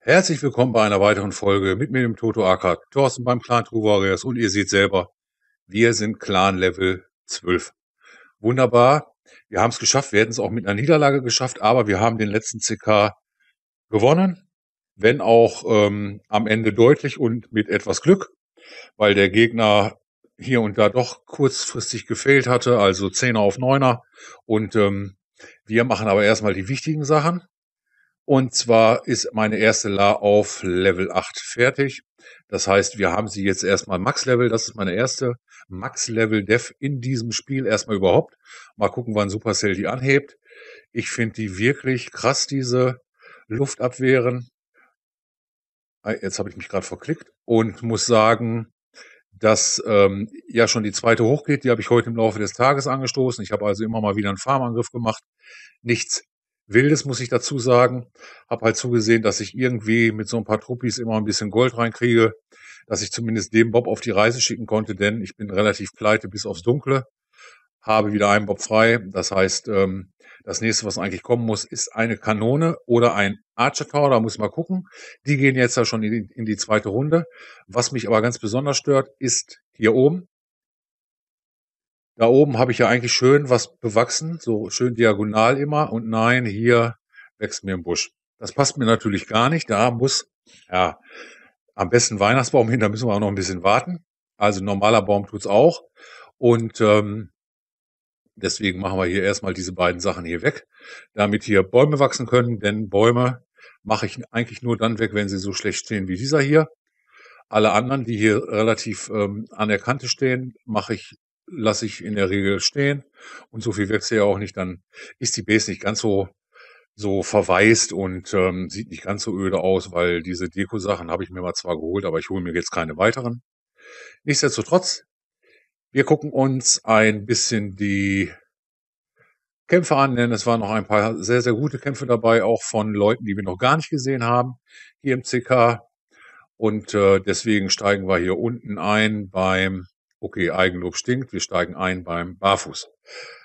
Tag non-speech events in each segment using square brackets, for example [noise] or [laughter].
Herzlich willkommen bei einer weiteren Folge mit mir, im Toto Acker, Thorsten beim Clan True Warriors und ihr seht selber, wir sind Clan Level 12. Wunderbar, wir haben es geschafft, wir hätten es auch mit einer Niederlage geschafft, aber wir haben den letzten CK gewonnen, wenn auch ähm, am Ende deutlich und mit etwas Glück, weil der Gegner hier und da doch kurzfristig gefehlt hatte, also Zehner auf Neuner. Und ähm, wir machen aber erstmal die wichtigen Sachen. Und zwar ist meine erste La auf Level 8 fertig. Das heißt, wir haben sie jetzt erstmal Max-Level. Das ist meine erste Max-Level-Dev in diesem Spiel erstmal überhaupt. Mal gucken, wann Supercell die anhebt. Ich finde die wirklich krass, diese Luft abwehren. Jetzt habe ich mich gerade verklickt und muss sagen, dass ähm, ja schon die zweite hochgeht. Die habe ich heute im Laufe des Tages angestoßen. Ich habe also immer mal wieder einen Farmangriff gemacht. Nichts Wildes, muss ich dazu sagen. Habe halt zugesehen, dass ich irgendwie mit so ein paar Truppis immer ein bisschen Gold reinkriege, dass ich zumindest den Bob auf die Reise schicken konnte, denn ich bin relativ pleite bis aufs Dunkle. Habe wieder einen Bob frei. Das heißt, ähm, das nächste, was eigentlich kommen muss, ist eine Kanone oder ein Archer Tower. Da muss man gucken. Die gehen jetzt ja schon in die, in die zweite Runde. Was mich aber ganz besonders stört, ist hier oben. Da oben habe ich ja eigentlich schön was bewachsen, so schön diagonal immer. Und nein, hier wächst mir ein Busch. Das passt mir natürlich gar nicht. Da muss, ja, am besten Weihnachtsbaum hin, da müssen wir auch noch ein bisschen warten. Also normaler Baum tut's auch. Und ähm, Deswegen machen wir hier erstmal diese beiden Sachen hier weg, damit hier Bäume wachsen können, denn Bäume mache ich eigentlich nur dann weg, wenn sie so schlecht stehen wie dieser hier. Alle anderen, die hier relativ ähm, an der Kante stehen, mache ich, lasse ich in der Regel stehen und so viel wächst ja auch nicht, dann ist die Base nicht ganz so so verwaist und ähm, sieht nicht ganz so öde aus, weil diese Deko-Sachen habe ich mir mal zwar geholt, aber ich hole mir jetzt keine weiteren. Nichtsdestotrotz wir gucken uns ein bisschen die Kämpfe an, denn es waren noch ein paar sehr, sehr gute Kämpfe dabei, auch von Leuten, die wir noch gar nicht gesehen haben hier im CK. Und äh, deswegen steigen wir hier unten ein beim, okay, Eigenlob stinkt, wir steigen ein beim Barfuß.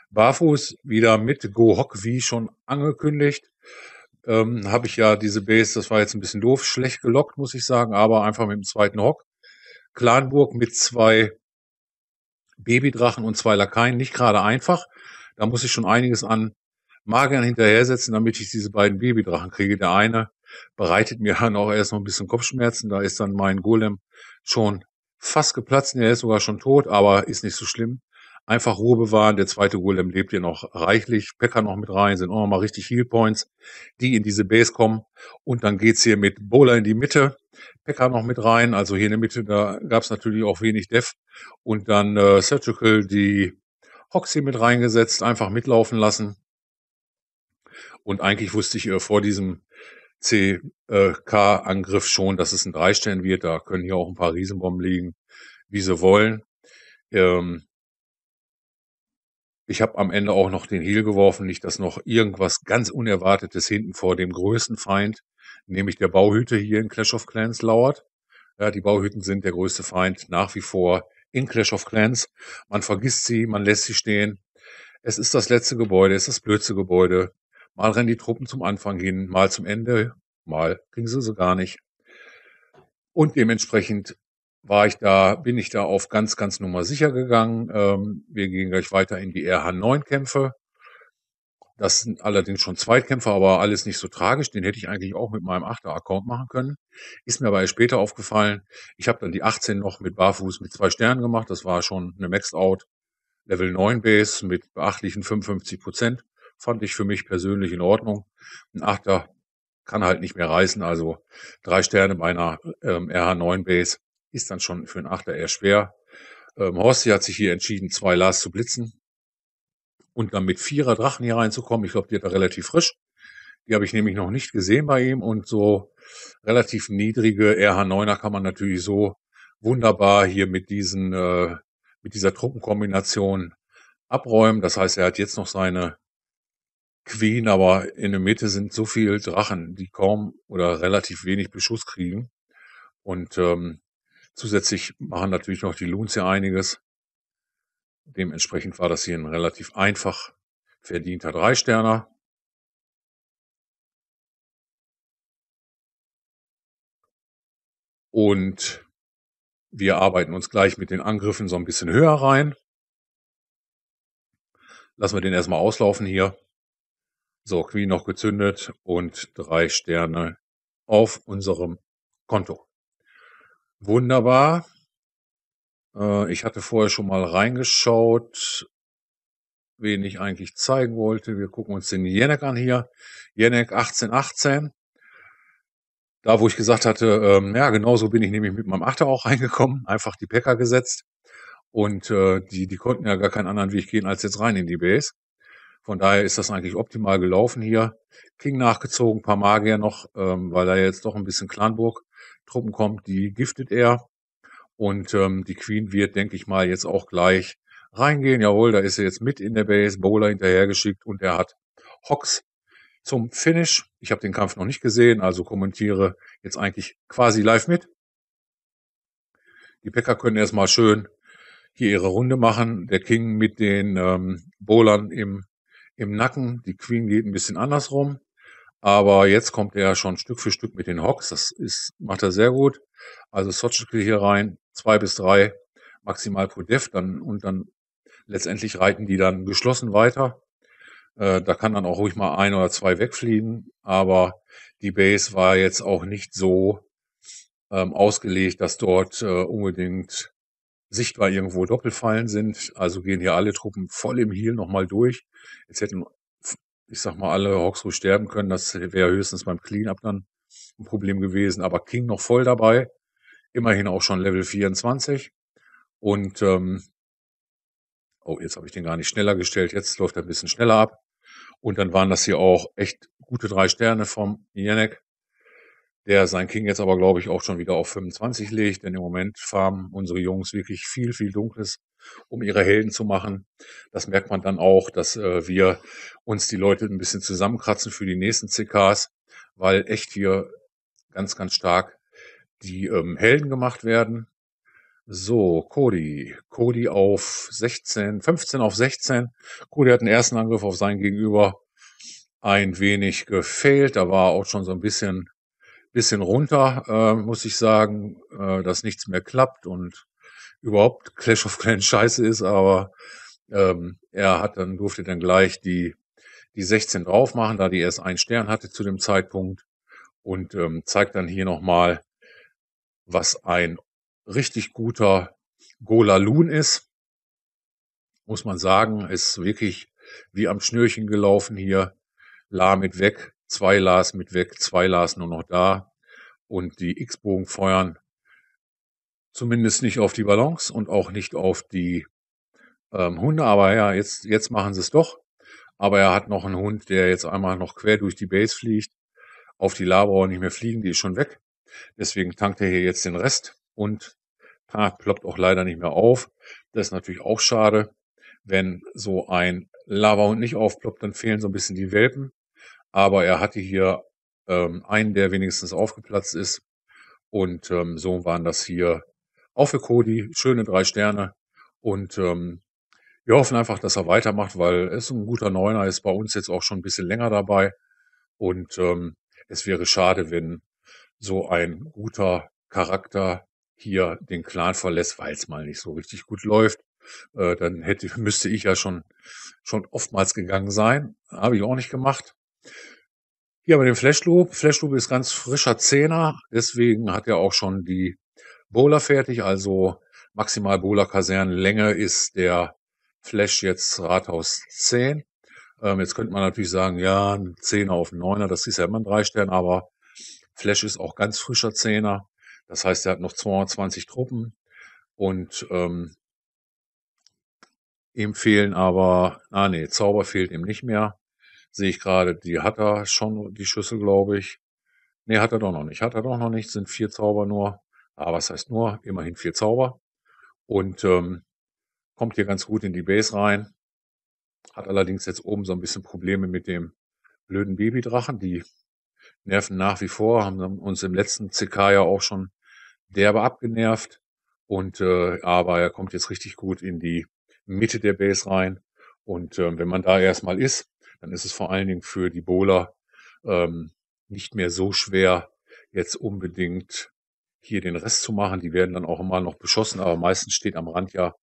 Barfuß wieder mit Go Hock, wie schon angekündigt. Ähm, Habe ich ja diese Base, das war jetzt ein bisschen doof, schlecht gelockt, muss ich sagen, aber einfach mit dem zweiten Hock. Klanburg mit zwei Babydrachen und zwei Lakaien nicht gerade einfach. Da muss ich schon einiges an Magiern hinterhersetzen, damit ich diese beiden Babydrachen kriege. Der eine bereitet mir [laughs] dann auch erst noch ein bisschen Kopfschmerzen. Da ist dann mein Golem schon fast geplatzt. Er ist sogar schon tot, aber ist nicht so schlimm. Einfach Ruhe bewahren. Der zweite Golem lebt hier noch reichlich. Pekka noch mit rein, sind auch noch mal richtig Heal Points, die in diese Base kommen. Und dann geht's hier mit Bowler in die Mitte. Pekka noch mit rein. Also hier in der Mitte, da gab es natürlich auch wenig Dev. Und dann äh, Surgical, die Hoxie mit reingesetzt, einfach mitlaufen lassen. Und eigentlich wusste ich äh, vor diesem CK-Angriff schon, dass es ein Dreistern wird. Da können hier auch ein paar Riesenbomben liegen, wie sie wollen. Ähm, ich habe am Ende auch noch den Heel geworfen, nicht dass noch irgendwas ganz Unerwartetes hinten vor dem größten Feind nämlich der Bauhüte hier in Clash of Clans lauert. Ja, die Bauhütten sind der größte Feind nach wie vor in Clash of Clans. Man vergisst sie, man lässt sie stehen. Es ist das letzte Gebäude, es ist das blödste Gebäude. Mal rennen die Truppen zum Anfang hin, mal zum Ende, mal kriegen sie so gar nicht. Und dementsprechend war ich da, bin ich da auf ganz, ganz Nummer sicher gegangen. Ähm, wir gehen gleich weiter in die RH9-Kämpfe. Das sind allerdings schon Zweitkämpfer, aber alles nicht so tragisch. Den hätte ich eigentlich auch mit meinem Achter-Account machen können. Ist mir aber später aufgefallen. Ich habe dann die 18 noch mit Barfuß mit zwei Sternen gemacht. Das war schon eine Maxed-Out Level 9 Base mit beachtlichen 55 Prozent. Fand ich für mich persönlich in Ordnung. Ein Achter kann halt nicht mehr reißen. Also drei Sterne bei einer ähm, RH9 Base ist dann schon für einen Achter eher schwer. Ähm, Horsti hat sich hier entschieden, zwei Lars zu blitzen und dann mit vierer Drachen hier reinzukommen, ich glaube, die hat er relativ frisch. Die habe ich nämlich noch nicht gesehen bei ihm und so relativ niedrige RH9er kann man natürlich so wunderbar hier mit diesen äh, mit dieser Truppenkombination abräumen. Das heißt, er hat jetzt noch seine Queen, aber in der Mitte sind so viele Drachen, die kaum oder relativ wenig Beschuss kriegen. Und ähm, zusätzlich machen natürlich noch die Loons hier einiges. Dementsprechend war das hier ein relativ einfach verdienter Dreisterner. Und wir arbeiten uns gleich mit den Angriffen so ein bisschen höher rein. Lassen wir den erstmal auslaufen hier. So, Queen noch gezündet und drei Sterne auf unserem Konto. Wunderbar. Äh, ich hatte vorher schon mal reingeschaut, wen ich eigentlich zeigen wollte. Wir gucken uns den Jenek an hier. Jenek 1818. Da, wo ich gesagt hatte, ähm, ja, genauso bin ich nämlich mit meinem Achter auch [laughs] reingekommen, einfach die Päcker gesetzt. Und äh, die, die konnten ja gar keinen anderen Weg gehen als jetzt rein in die Base. Von daher ist das eigentlich optimal gelaufen hier. King nachgezogen, paar Magier noch, ähm, weil da jetzt doch ein bisschen Clanburg-Truppen kommt, die giftet er. Und ähm, die Queen wird, denke ich mal, jetzt auch gleich reingehen. Jawohl, da ist sie jetzt mit in der Base, Bowler hinterhergeschickt und er hat Hawks zum Finish. Ich habe den Kampf noch nicht gesehen, also kommentiere jetzt eigentlich quasi live mit. Die Packer können erstmal schön hier ihre Runde machen. Der King mit den ähm, Bowlern im, im Nacken. Die Queen geht ein bisschen andersrum. Aber jetzt kommt er schon Stück für Stück mit den Hocks. Das ist, macht er sehr gut. Also Sotschke hier rein zwei bis drei maximal pro Dev dann und dann letztendlich reiten die dann geschlossen weiter. Äh, da kann dann auch ruhig mal ein oder zwei wegfliegen, aber die Base war jetzt auch nicht so ähm, ausgelegt, dass dort äh, unbedingt sichtbar irgendwo Doppelfallen sind. Also gehen hier alle Truppen voll im Heal nochmal durch. Jetzt hätten, ich sag mal, alle Hawksru sterben können. Das wäre höchstens beim Cleanup dann ein Problem gewesen. Aber King noch voll dabei immerhin auch schon Level 24. Und ähm, oh, jetzt habe ich den gar nicht schneller gestellt, jetzt läuft er ein bisschen schneller ab. Und dann waren das hier auch echt gute drei Sterne vom Janek, der sein King jetzt aber, glaube ich, auch schon wieder auf 25 legt. Denn im Moment farmen unsere Jungs wirklich viel, viel Dunkles, um ihre Helden zu machen. Das merkt man dann auch, dass äh, wir uns die Leute ein bisschen zusammenkratzen für die nächsten CKs, weil echt hier ganz, ganz stark die ähm, Helden gemacht werden. So, Cody. Cody auf 16, 15 auf 16. Cody hat den ersten Angriff auf sein Gegenüber ein wenig gefehlt. Da war auch schon so ein bisschen, bisschen runter, äh, muss ich sagen, äh, dass nichts mehr klappt und überhaupt Clash of Clans [laughs] scheiße ist, aber ähm, er hat dann, durfte dann gleich die, die 16 drauf machen, da die erst einen Stern hatte zu dem Zeitpunkt und ähm, zeigt dann hier nochmal, was ein richtig guter Gola Loon ist. Muss man sagen, ist wirklich wie am Schnürchen gelaufen hier. La mit weg, zwei Las mit weg, zwei Las nur noch da. Und die X-Bogen feuern zumindest nicht auf die Balance und auch nicht auf die ähm, Hunde. Aber ja, jetzt, jetzt machen sie es doch. Aber er hat noch einen Hund, der jetzt einmal noch quer durch die Base fliegt. Auf die Labauer nicht mehr fliegen, die ist schon weg. Deswegen tankt er hier jetzt den Rest und ploppt auch leider nicht mehr auf. Das ist natürlich auch schade. Wenn so ein Lavahund nicht aufploppt, dann fehlen so ein bisschen die Welpen. Aber er hatte hier ähm, einen, der wenigstens aufgeplatzt ist. Und ähm, so waren das hier auch für Cody schöne drei Sterne. Und ähm, wir hoffen einfach, dass er weitermacht, weil er ist ein guter Neuner, ist bei uns jetzt auch schon ein bisschen länger dabei. Und ähm, es wäre schade, wenn so ein guter Charakter hier den Clan verlässt, weil es mal nicht so richtig gut läuft, äh, dann hätte, [laughs] müsste ich ja schon, schon oftmals gegangen sein. Habe ich auch nicht gemacht. Hier haben wir den Flash Loop. Flash Loop ist ganz frischer Zehner, deswegen hat er auch schon die Bowler fertig, also maximal Bowler Kasernenlänge ist der Flash jetzt Rathaus 10. Ähm, jetzt könnte man natürlich sagen, ja, ein Zehner auf einen Neuner, das ist ja immer ein Drei-Stern, aber Flash ist auch ganz frischer Zehner. Das heißt, er hat noch 220 Truppen und ähm, ihm fehlen aber, ah nee, Zauber fehlt ihm nicht mehr. Sehe ich gerade, die hat er schon, die Schüssel, glaube ich. Nee, hat er doch noch nicht. Hat er doch noch nicht, sind vier Zauber nur. Aber ah, was heißt nur? Immerhin vier Zauber. Und ähm, kommt hier ganz gut in die Base rein. Hat allerdings jetzt oben so ein bisschen Probleme mit dem blöden Babydrachen. Die nerven nach wie vor, haben uns im letzten CK ja auch schon derbe abgenervt. Und äh, aber er kommt jetzt richtig gut in die Mitte der Base rein. Und äh, wenn man da erstmal ist, dann ist es vor allen Dingen für die Bowler ähm, nicht mehr so schwer, jetzt unbedingt hier den Rest zu machen. Die werden dann auch immer noch beschossen, aber meistens steht am Rand ja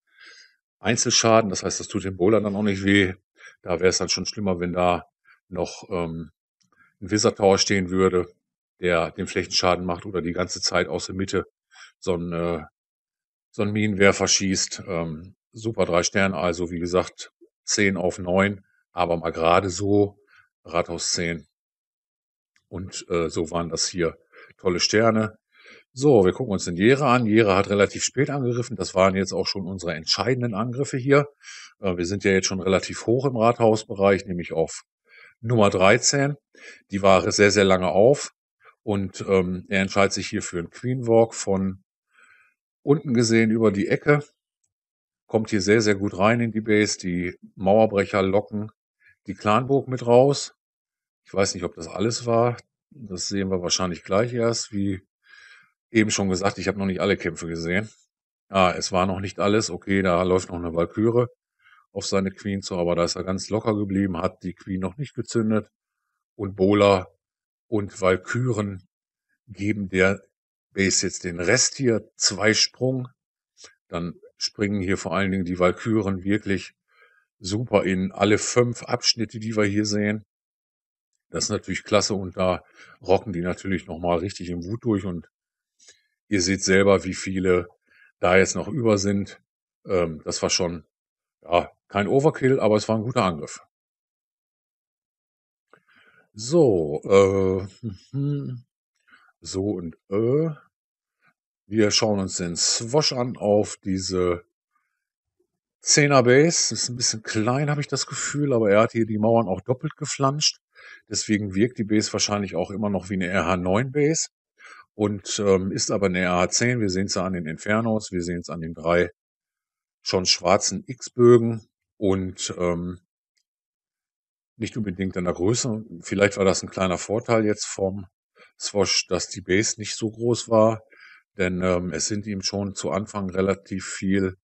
Einzelschaden. Das heißt, das tut dem Bowler dann auch nicht weh. Da wäre es dann schon schlimmer, wenn da noch ähm, ein Wizard Tower stehen würde, der den schlechten Schaden macht oder die ganze Zeit aus der Mitte so ein, äh, so ein Minenwerfer schießt. Ähm, super drei Sterne, also wie gesagt, zehn auf neun, aber mal gerade so Rathaus zehn. Und äh, so waren das hier tolle Sterne. So, wir gucken uns den Jera an. Jera hat relativ spät angegriffen. Das waren jetzt auch schon unsere entscheidenden Angriffe hier. Äh, wir sind ja jetzt schon relativ hoch im Rathausbereich, nämlich auf Nummer 13, die war sehr, sehr lange auf und ähm, er entscheidet sich hier für einen Queen Walk von unten gesehen über die Ecke. Kommt hier sehr, sehr gut rein in die Base. Die Mauerbrecher locken die Clanburg mit raus. Ich weiß nicht, ob das alles war. Das sehen wir wahrscheinlich gleich erst. Wie eben schon gesagt, ich habe noch nicht alle Kämpfe gesehen. Ah, es war noch nicht alles. Okay, da läuft noch eine Valkyrie auf seine Queen zu, aber da ist er ganz locker geblieben, hat die Queen noch nicht gezündet. Und Bola und Valkyren geben der Base jetzt den Rest hier, zwei Sprung. Dann springen hier vor allen Dingen die Valkyren wirklich super in alle fünf Abschnitte, die wir hier sehen. Das ist natürlich klasse und da rocken die natürlich nochmal richtig im Wut durch und ihr seht selber, wie viele da jetzt noch über sind. Ähm, das war schon ja, kein Overkill, aber es war ein guter Angriff. So, äh, mhm. so und äh. Wir schauen uns den Swash an auf diese 10er Base. Ist ein bisschen klein, habe ich das Gefühl, aber er hat hier die Mauern auch doppelt geflanscht. Deswegen wirkt die Base wahrscheinlich auch immer noch wie eine RH9 Base und ähm, ist aber eine RH10. Wir sehen es ja an den Infernos, wir sehen es an den drei schon schwarzen X-Bögen und ähm, nicht unbedingt an der Größe. Vielleicht war das ein kleiner Vorteil jetzt vom Swash, dass die Base nicht so groß war, denn ähm, es sind ihm schon zu Anfang relativ viel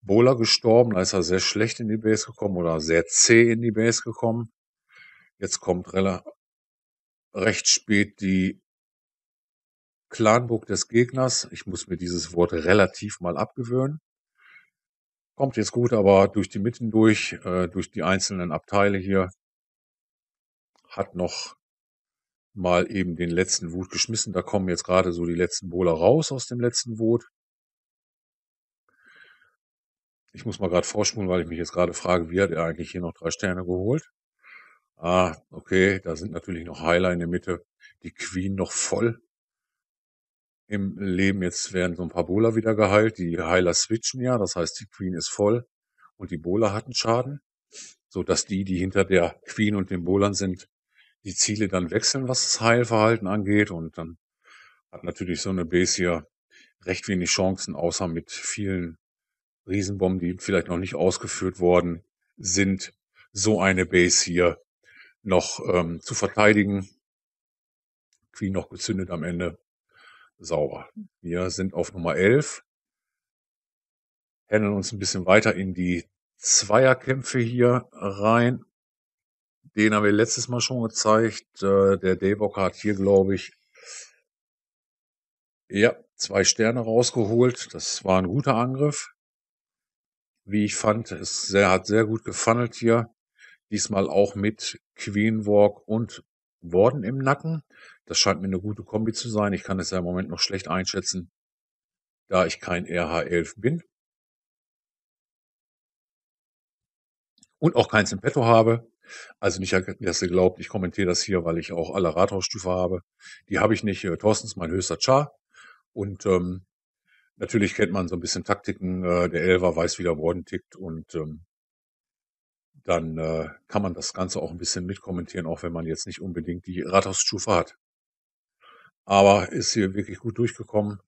Bowler gestorben. Da ist er sehr schlecht in die Base gekommen oder sehr zäh in die Base gekommen. Jetzt kommt recht spät die Clanburg des Gegners. Ich muss mir dieses Wort relativ mal abgewöhnen kommt jetzt gut, aber durch die Mitten durch, äh, durch die einzelnen Abteile hier, hat noch mal eben den letzten Wut geschmissen. Da kommen jetzt gerade so die letzten Bowler raus aus dem letzten Wut. Ich muss mal gerade vorspulen, weil ich mich jetzt gerade frage, wie hat er eigentlich hier noch drei Sterne geholt? Ah, okay, da sind natürlich noch Heiler in der Mitte. Die Queen noch voll im Leben. Jetzt werden so ein paar Bowler wieder geheilt. Die Heiler switchen ja, das heißt, die Queen ist voll und die Bowler hatten Schaden, so dass die, die hinter der Queen und den Bowlern sind, die Ziele dann wechseln, was das Heilverhalten angeht. Und dann hat natürlich so eine Base hier recht wenig Chancen, außer mit vielen Riesenbomben, die vielleicht noch nicht ausgeführt worden sind, so eine Base hier noch ähm, zu verteidigen. Queen noch gezündet am Ende sauber. Wir sind auf Nummer 11, händeln uns ein bisschen weiter in die Zweierkämpfe hier rein. Den haben wir letztes Mal schon gezeigt. Äh, der Daybocker hat hier, glaube ich, ja, zwei Sterne rausgeholt. Das war ein guter Angriff. Wie ich fand, es sehr, hat sehr gut gefunnelt hier. Diesmal auch mit Queen Walk und Worden im Nacken. Das scheint mir eine gute Kombi zu sein. Ich kann es ja im Moment noch schlecht einschätzen, da ich kein RH11 bin. Und auch keins im Petto habe. Also nicht, dass ihr glaubt, ich kommentiere das hier, weil ich auch alle Rathausstufe habe. Die habe ich nicht. Äh, Thorsten ist mein höchster Char. Und ähm, natürlich kennt man so ein bisschen Taktiken. Äh, der Elver weiß, wie der Warden tickt. Und ähm, dann äh, kann man das Ganze auch ein bisschen mitkommentieren, auch wenn man jetzt nicht unbedingt die Rathausstufe hat aber ist hier wirklich gut durchgekommen.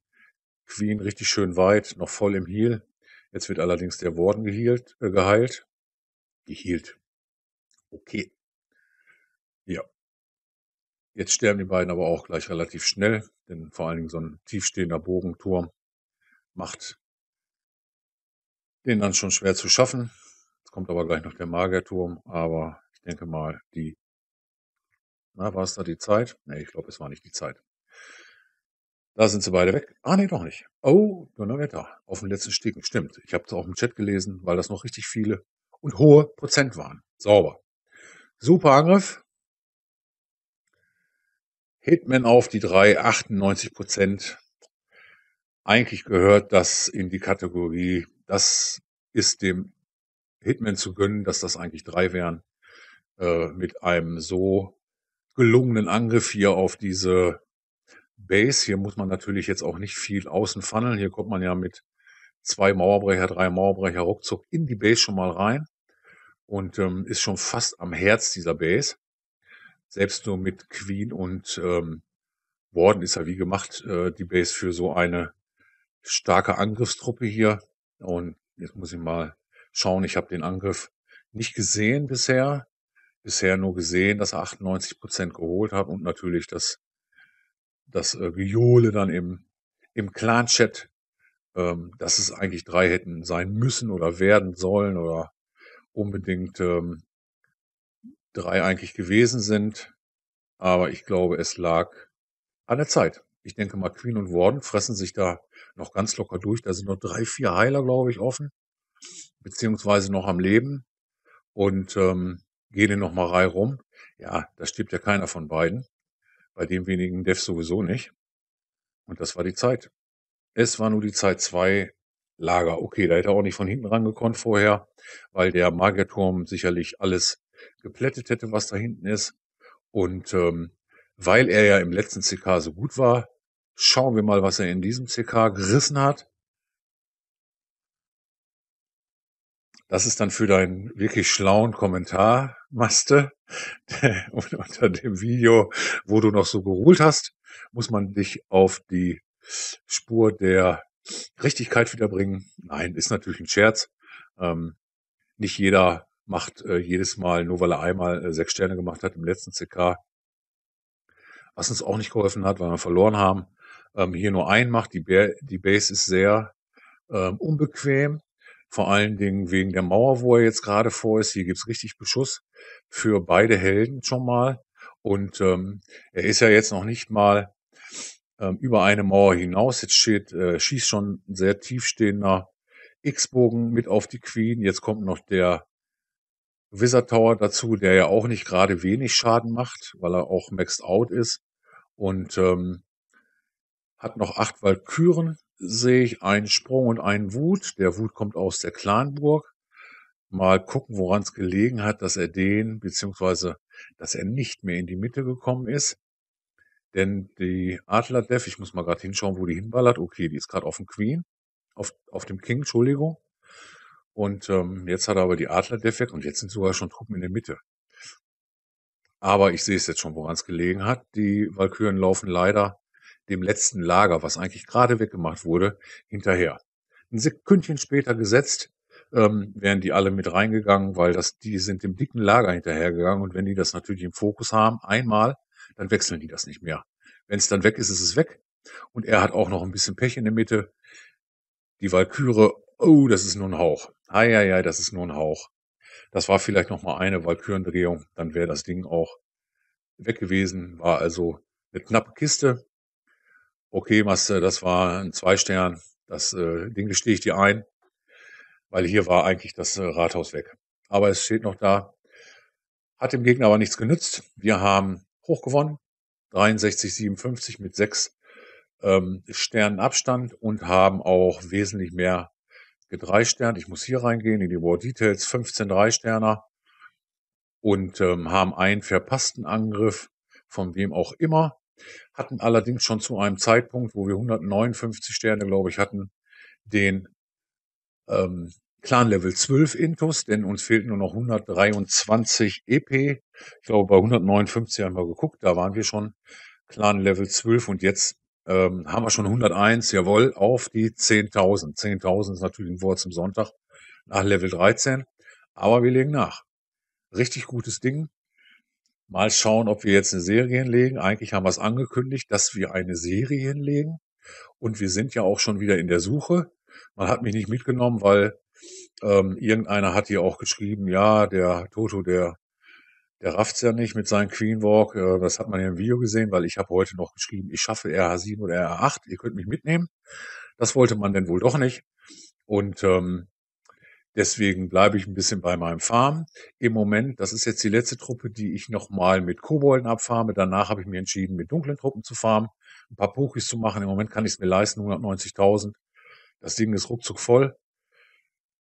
Queen richtig schön weit, noch voll im Heal. Jetzt wird allerdings der Warden gehealt, äh, geheilt. Gehealt. Okay. Ja. Jetzt sterben die beiden aber auch gleich relativ schnell, denn vor allen Dingen so ein tiefstehender Bogenturm macht den dann schon schwer zu schaffen. Jetzt kommt aber gleich noch der Magerturm, aber ich denke mal, die, na, war es da die Zeit? Nee, ich glaube, es war nicht die Zeit. Da sind sie beide weg. Ah, nee, doch nicht. Oh, Donnerwetter. Auf den letzten Sticken. Stimmt. Ich habe es auch im Chat gelesen, weil das noch richtig viele und hohe Prozent waren. Sauber. Super Angriff. Hitman auf die drei, 98 Prozent. Eigentlich gehört das in die Kategorie, das ist dem Hitman zu gönnen, dass das eigentlich drei wären. Äh, mit einem so gelungenen Angriff hier auf diese Base. Hier muss man natürlich jetzt auch nicht viel außen funneln. Hier kommt man ja mit zwei Mauerbrecher, drei Mauerbrecher ruckzuck in die Base schon mal rein und ähm, ist schon fast am Herz dieser Base. Selbst nur mit Queen und ähm, Warden ist ja wie gemacht äh, die Base für so eine starke Angriffstruppe hier. Und jetzt muss ich mal schauen, ich habe den Angriff nicht gesehen bisher. Bisher nur gesehen, dass er 98% Prozent geholt hat und natürlich das das äh, Gejohle dann im, im Clan-Chat, ähm, dass es eigentlich drei hätten sein müssen oder werden sollen oder unbedingt ähm, drei eigentlich gewesen sind. Aber ich glaube, es lag an der Zeit. Ich denke mal, Queen und Warden fressen sich da noch ganz locker durch. Da sind noch drei, vier Heiler, glaube ich, offen, beziehungsweise noch am Leben und ähm, gehen den noch mal rei rum. Ja, da stirbt ja keiner von beiden bei dem wenigen Devs sowieso nicht. Und das war die Zeit. Es war nur die Zeit zwei Lager. Okay, da hätte er auch nicht von hinten rangekonnt vorher, weil der Magierturm sicherlich alles geplättet hätte, was da hinten ist. Und ähm, weil er ja im letzten CK so gut war, schauen wir mal, was er in diesem CK gerissen hat. Das ist dann für deinen wirklich schlauen Kommentar, Maste, [laughs] unter dem Video, wo du noch so geholt hast, muss man dich auf die Spur der Richtigkeit wiederbringen. Nein, ist natürlich ein Scherz. Ähm, nicht jeder macht äh, jedes Mal, nur weil er einmal äh, sechs Sterne gemacht hat im letzten CK, was uns auch nicht geholfen hat, weil wir verloren haben. Ähm, hier nur einen macht, die, ba die Base ist sehr ähm, unbequem. Vor allen Dingen wegen der Mauer, wo er jetzt gerade vor ist. Hier gibt's richtig Beschuss für beide Helden schon mal. Und ähm, er ist ja jetzt noch nicht mal ähm, über eine Mauer hinaus. Jetzt steht, äh, schießt schon ein sehr tiefstehender X-Bogen mit auf die Queen. Jetzt kommt noch der Wizard Tower dazu, der ja auch nicht gerade wenig Schaden macht, weil er auch maxed out ist. Und ähm, hat noch acht Walküren sehe ich einen Sprung und einen Wut. Der Wut kommt aus der Clanburg. Mal gucken, woran es gelegen hat, dass er den, beziehungsweise dass er nicht mehr in die Mitte gekommen ist. Denn die Adler-Dev, ich muss mal gerade hinschauen, wo die hinballert. Okay, die ist gerade auf dem Queen, auf, auf dem King, Entschuldigung. Und ähm, jetzt hat er aber die Adler-Dev weg und jetzt sind sogar schon Truppen in der Mitte. Aber ich sehe es jetzt schon, woran es gelegen hat. Die Walküren laufen leider dem letzten Lager, was eigentlich gerade weggemacht wurde, hinterher. Ein Sekündchen später gesetzt, ähm, wären die alle mit reingegangen, weil das, die sind dem dicken Lager hinterhergegangen und wenn die das natürlich im Fokus haben, einmal, dann wechseln die das nicht mehr. Wenn es dann weg ist, ist es weg. Und er hat auch noch ein bisschen Pech in der Mitte. Die Valkyrie, oh, das ist nur ein Hauch. ja, ja, das ist nur ein Hauch. Das war vielleicht noch mal eine Valkyrendrehung, dann wäre das Ding auch weg gewesen. War also eine knappe Kiste okay, Master, das war ein Zwei-Stern, das, äh, Ding gestehe ich dir ein, weil hier war eigentlich das äh, Rathaus weg. Aber es steht noch da, hat dem Gegner aber nichts genützt. Wir haben hochgewonnen, 63-57 mit sechs ähm, Sternen Abstand und haben auch wesentlich mehr gedrei Sterne. Ich muss hier reingehen in die War Details, 15 drei Sterner und ähm, haben einen verpassten Angriff von wem auch immer hatten allerdings schon zu einem Zeitpunkt, wo wir 159 Sterne, glaube ich, hatten, den ähm, Clan Level 12 Intus, denn uns fehlten nur noch 123 EP. Ich glaube, bei 159 haben wir geguckt, da waren wir schon Clan Level 12 und jetzt ähm, haben wir schon 101, jawohl, auf die 10.000. 10.000 ist natürlich ein Wort zum Sonntag nach Level 13, aber wir legen nach. Richtig gutes Ding. Mal schauen, ob wir jetzt eine Serie hinlegen. Eigentlich haben wir es angekündigt, dass wir eine Serie hinlegen. Und wir sind ja auch schon wieder in der Suche. Man hat mich nicht mitgenommen, weil ähm, irgendeiner hat hier auch geschrieben, ja, der Toto, der, der rafft's ja nicht mit seinem Queenwalk. Äh, das hat man ja im Video gesehen, weil ich habe heute noch geschrieben, ich schaffe RH7 oder RH8, ihr könnt mich mitnehmen. Das wollte man denn wohl doch nicht. Und ähm, Deswegen bleibe ich ein bisschen bei meinem Farm. Im Moment, das ist jetzt die letzte Truppe, die ich nochmal mit Kobolden abfarme. Danach habe ich mir entschieden, mit dunklen Truppen zu farmen, ein paar Pokis zu machen. Im Moment kann ich es mir leisten, 190.000. Das Ding ist ruckzuck voll,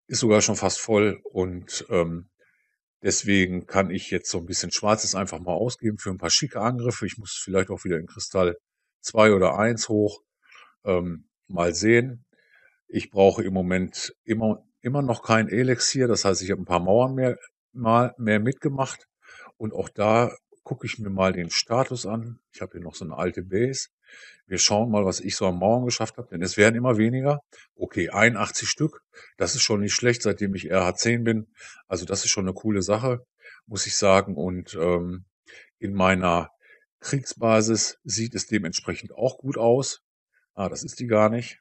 ist sogar schon fast voll und ähm, deswegen kann ich jetzt so ein bisschen Schwarzes einfach mal ausgeben für ein paar schicke Angriffe. Ich muss vielleicht auch wieder in Kristall 2 oder 1 hoch. Ähm, mal sehen. Ich brauche im Moment immer immer noch kein Elixier. Das heißt, ich habe ein paar Mauern mehr, mal mehr mitgemacht. Und auch da gucke ich mir mal den Status an. Ich habe hier noch so eine alte Base. Wir schauen mal, was ich so an Mauern geschafft habe, denn es werden immer weniger. Okay, 81 Stück. Das ist schon nicht schlecht, seitdem ich RH10 bin. Also das ist schon eine coole Sache, muss ich sagen. Und ähm, in meiner Kriegsbasis sieht es dementsprechend auch gut aus. Ah, das ist die gar nicht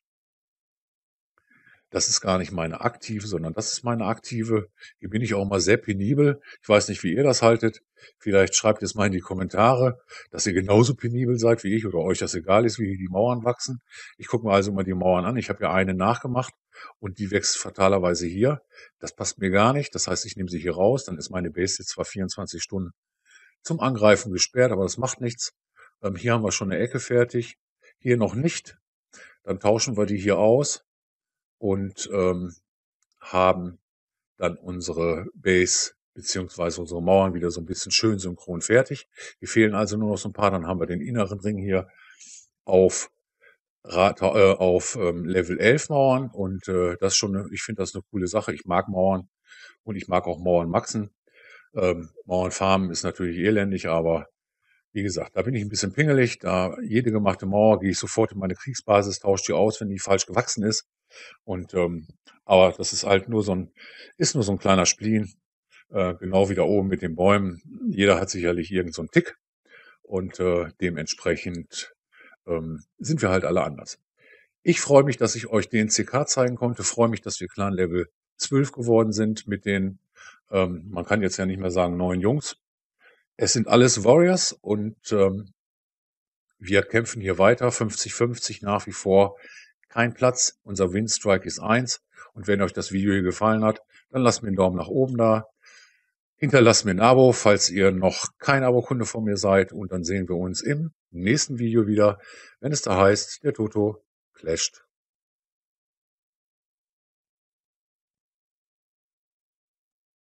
das ist gar nicht meine aktive, sondern das ist meine aktive. Hier bin ich auch mal sehr penibel. Ich weiß nicht, wie ihr das haltet. Vielleicht schreibt es mal in die Kommentare, dass ihr genauso penibel seid wie ich oder euch das egal ist, wie die Mauern wachsen. Ich gucke mir also mal die Mauern an. Ich habe ja eine nachgemacht und die wächst fatalerweise hier. Das passt mir gar nicht. Das heißt, ich nehme sie hier raus. Dann ist meine Base jetzt zwar 24 Stunden zum Angreifen gesperrt, aber das macht nichts. Ähm, hier haben wir schon eine Ecke fertig. Hier noch nicht. Dann tauschen wir die hier aus und ähm, haben dann unsere Base beziehungsweise unsere Mauern wieder so ein bisschen schön synchron fertig. Die fehlen also nur noch so ein paar, dann haben wir den inneren Ring hier auf, äh, auf ähm, Level 11 Mauern und äh, das schon, eine, ich finde das eine coole Sache. Ich mag Mauern und ich mag auch Mauern maxen. Ähm, Mauern farmen ist natürlich elendig, aber wie gesagt, da bin ich ein bisschen pingelig. Da jede gemachte Mauer gehe ich sofort in meine Kriegsbasis, tausche die aus, wenn die falsch gewachsen ist. Und ähm, aber das ist halt nur so ein, ist nur so ein kleiner Spleen, äh, genau wie da oben mit den Bäumen. Jeder hat sicherlich irgendeinen so Tick und äh, dementsprechend ähm, sind wir halt alle anders. Ich freue mich, dass ich euch den CK zeigen konnte. Freue mich, dass wir Clan Level 12 geworden sind mit den, ähm, man kann jetzt ja nicht mehr sagen, neuen Jungs. Es sind alles Warriors und ähm, wir kämpfen hier weiter, 50-50 nach wie vor kein Platz. Unser Windstrike ist eins. Und wenn euch das Video hier gefallen hat, dann lasst mir einen Daumen nach oben da. Hinterlasst mir ein Abo, falls ihr noch kein Abokunde von mir seid. Und dann sehen wir uns im nächsten Video wieder, wenn es da heißt, der Toto clasht